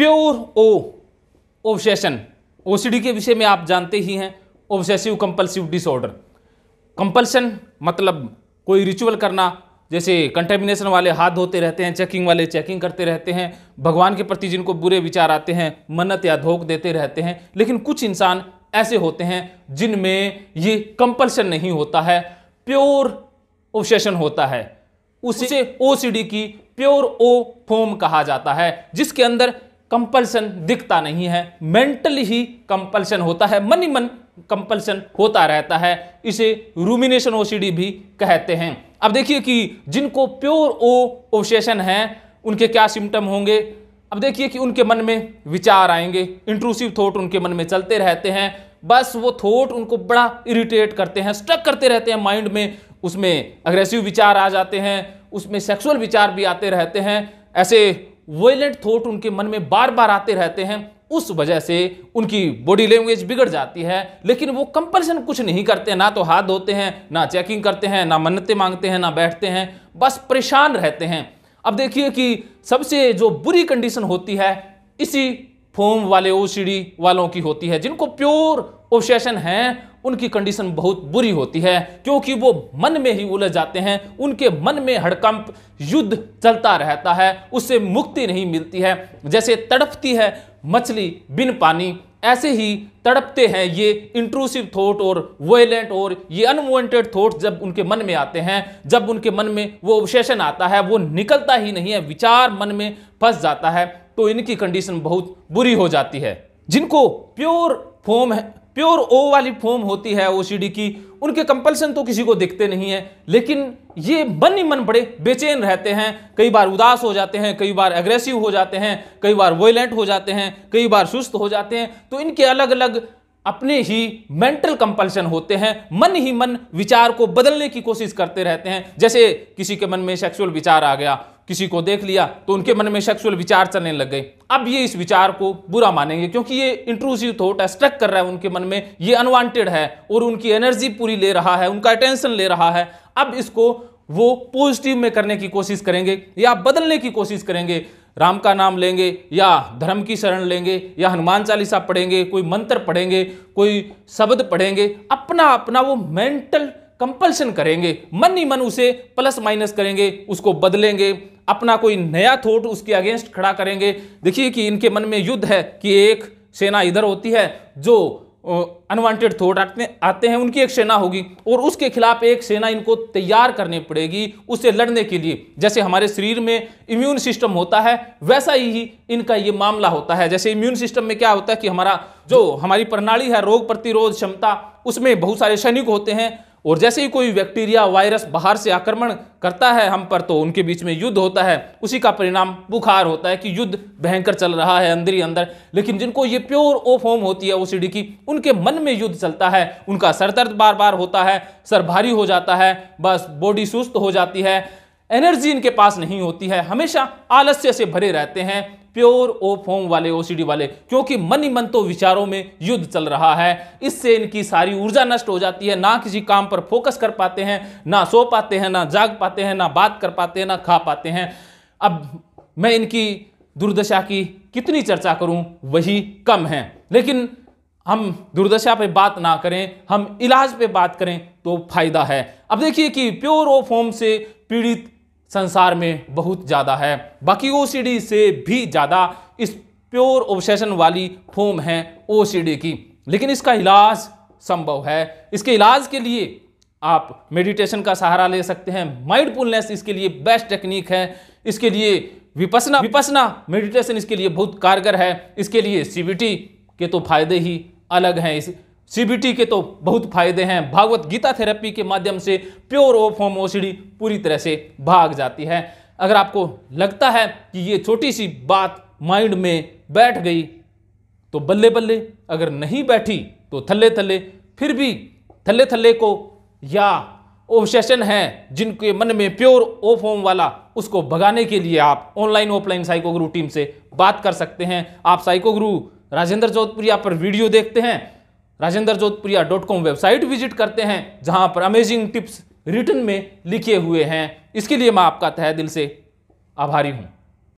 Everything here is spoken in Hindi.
प्योर ओ ओब्सेशन ओसीडी के विषय में आप जानते ही हैं ओब्सेसिव कंपल्सिव डिसऑर्डर कंपल्सन मतलब कोई रिचुअल करना जैसे कंटेमिनेशन वाले हाथ धोते रहते हैं चेकिंग वाले चेकिंग करते रहते हैं भगवान के प्रति जिनको बुरे विचार आते हैं मन्नत या धोख देते रहते हैं लेकिन कुछ इंसान ऐसे होते हैं जिनमें ये कंपल्सन नहीं होता है प्योर ओब्सेशन होता है उसे ओ की प्योर ओ फॉर्म कहा जाता है जिसके अंदर कंपल्सन दिखता नहीं है मेंटली ही कंपल्सन होता है मन ही मन कंपल्सन होता रहता है इसे रूमिनेशन ओसीडी भी कहते हैं अब देखिए कि जिनको प्योर ओ ओबसेशन है उनके क्या सिम्टम होंगे अब देखिए कि उनके मन में विचार आएंगे इंट्रूसिव थॉट उनके मन में चलते रहते हैं बस वो थॉट उनको बड़ा इरिटेट करते हैं स्ट्रक करते रहते हैं माइंड में उसमें अग्रेसिव विचार आ जाते हैं उसमें सेक्सुअल विचार भी आते रहते हैं ऐसे वोलेंट थॉट उनके मन में बार बार आते रहते हैं उस वजह से उनकी बॉडी लैंग्वेज बिगड़ जाती है लेकिन वो कंपल्सन कुछ नहीं करते ना तो हाथ धोते हैं ना चेकिंग करते हैं ना मन्नतें मांगते हैं ना बैठते हैं बस परेशान रहते हैं अब देखिए कि सबसे जो बुरी कंडीशन होती है इसी फोम वाले ओ वालों की होती है जिनको प्योर ओसेशन है उनकी कंडीशन बहुत बुरी होती है क्योंकि वो मन में ही उलझ जाते हैं उनके मन में हड़कंप युद्ध चलता रहता है उससे मुक्ति नहीं मिलती है जैसे तड़पती है मछली बिन पानी ऐसे ही तड़पते हैं ये इंट्रूसिव थॉट और वोलेंट और ये अनवॉन्टेड थॉट जब उनके मन में आते हैं जब उनके मन में वो ऑब्सेशन आता है वो निकलता ही नहीं है विचार मन में फंस जाता है तो इनकी कंडीशन बहुत बुरी हो जाती है जिनको प्योर फॉर्म है प्योर ओ वाली फॉर्म होती है ओसीडी की उनके कंपल्सन तो किसी को दिखते नहीं है लेकिन ये मन ही मन बड़े बेचैन रहते हैं कई बार उदास हो जाते हैं कई बार एग्रेसिव हो जाते हैं कई बार वोलेंट हो जाते हैं कई बार सुस्त हो जाते हैं तो इनके अलग अलग अपने ही मेंटल कंपल्शन होते हैं मन ही मन विचार को बदलने की कोशिश करते रहते हैं जैसे किसी के मन में सेक्सुअल विचार आ गया किसी को देख लिया तो उनके मन में सेक्सुअल विचार चलने लग गए अब ये इस विचार को बुरा मानेंगे क्योंकि ये इंट्रूसिव थॉट स्ट्रक कर रहा है उनके मन में ये अनवांटेड है और उनकी एनर्जी पूरी ले रहा है उनका अटेंशन ले रहा है अब इसको वो पॉजिटिव में करने की कोशिश करेंगे या बदलने की कोशिश करेंगे राम का नाम लेंगे या धर्म की शरण लेंगे या हनुमान चालीसा पढ़ेंगे कोई मंत्र पढ़ेंगे कोई शब्द पढ़ेंगे अपना अपना वो मेंटल कंपल्शन करेंगे मन ही मन उसे प्लस माइनस करेंगे उसको बदलेंगे अपना कोई नया थॉट उसके अगेंस्ट खड़ा करेंगे देखिए कि इनके मन में युद्ध है कि एक सेना इधर होती है जो अनवांटेड थॉट आते आते हैं उनकी एक सेना होगी और उसके खिलाफ एक सेना इनको तैयार करनी पड़ेगी उससे लड़ने के लिए जैसे हमारे शरीर में इम्यून सिस्टम होता है वैसा ही इनका ये मामला होता है जैसे इम्यून सिस्टम में क्या होता है कि हमारा जो हमारी प्रणाली है रोग प्रतिरोध क्षमता उसमें बहुत सारे सैनिक होते हैं और जैसे ही कोई बैक्टीरिया वायरस बाहर से आक्रमण करता है हम पर तो उनके बीच में युद्ध होता है उसी का परिणाम बुखार होता है कि युद्ध भयंकर चल रहा है अंदर ही अंदर लेकिन जिनको ये प्योर ओ फॉर्म होती है ओसीडी की उनके मन में युद्ध चलता है उनका सर दर्द बार बार होता है सर भारी हो जाता है बस बॉडी सुस्त हो जाती है एनर्जी इनके पास नहीं होती है हमेशा आलस्य से भरे रहते हैं प्योर ओप होम वाले ओसीडी वाले क्योंकि मन ही मन तो विचारों में युद्ध चल रहा है इससे इनकी सारी ऊर्जा नष्ट हो जाती है ना किसी काम पर फोकस कर पाते हैं ना सो पाते हैं ना जाग पाते हैं ना बात कर पाते हैं ना खा पाते हैं अब मैं इनकी दुर्दशा की कितनी चर्चा करूं वही कम है लेकिन हम दुर्दशा पे बात ना करें हम इलाज पे बात करें तो फायदा है अब देखिए कि प्योर ओ होम से पीड़ित संसार में बहुत ज़्यादा है बाकी ओ से भी ज़्यादा इस प्योर ऑब्सेशन वाली फॉर्म है ओ की लेकिन इसका इलाज संभव है इसके इलाज के लिए आप मेडिटेशन का सहारा ले सकते हैं माइंडफुलनेस इसके लिए बेस्ट टेक्निक है इसके लिए विपसना विपसना मेडिटेशन इसके लिए बहुत कारगर है इसके लिए सीबीटी के तो फायदे ही अलग हैं इस सीबीटी के तो बहुत फायदे हैं भागवत गीता थेरेपी के माध्यम से प्योर ऑफ होम ओसीडी पूरी तरह से भाग जाती है अगर आपको लगता है कि ये छोटी सी बात माइंड में बैठ गई तो बल्ले बल्ले अगर नहीं बैठी तो थल्ले थल्ले फिर भी थल्ले थल्ले को या ओवसेशन है जिनके मन में प्योर ओ फॉर्म वाला उसको भगाने के लिए आप ऑनलाइन ऑफलाइन साइकोग्रू टीम से बात कर सकते हैं आप साइको गुरु राजेंद्र जोधपुरिया पर वीडियो देखते हैं Rajendra Jodhpuria dot com website visit करते हैं जहाँ पर अमेजिंग टिप्स रिटर्न में लिखे हुए हैं इसके लिए मैं आपका तह दिल से आभारी हूँ